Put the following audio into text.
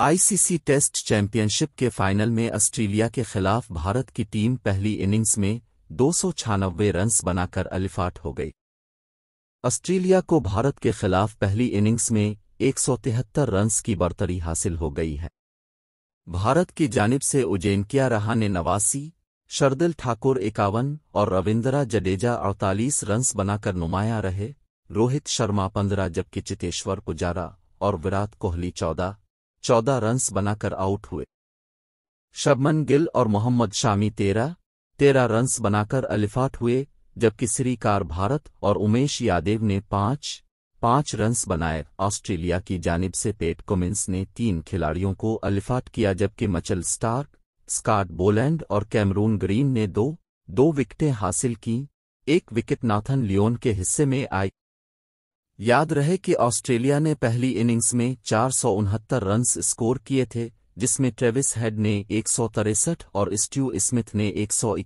ICC test championship के final में Australia के खिलाफ भारत की टीम पहली इनिंग्स में दो रन्स बनाकर अलिफाट हो गई ऑस्ट्रेलिया को भारत के खिलाफ पहली इनिंग्स में एक रन्स की बर्तरी हासिल हो गई है भारत की जानिब से उजेनकिया रहा ने नवासी शरदिल ठाकुर इक्यावन और रविंद्रा जडेजा 48 रन्स बनाकर नुमाया रहे रोहित शर्मा पंद्रह जबकि चितेश्वर पुजारा और विराट कोहली चौदह चौदह रन्स बनाकर आउट हुए शबमन गिल और मोहम्मद शामी तेरह तेरह रन्स बनाकर अलिफाट हुए जबकि श्रीकार भारत और उमेश यादव ने पांच पांच रन्स बनाए ऑस्ट्रेलिया की जानिब से पेट कोमिंस ने तीन खिलाड़ियों को अलिफाट किया जबकि मचल स्टार्क स्कॉट बोलैंड और कैमरून ग्रीन ने दो दो विकटें हासिल की एक विकेट नाथन लियोन के हिस्से में आई याद रहे कि ऑस्ट्रेलिया ने पहली इनिंग्स में चार रन स्कोर किए थे जिसमें ट्रेविस हेड ने एक और स्ट्यू स्मिथ ने एक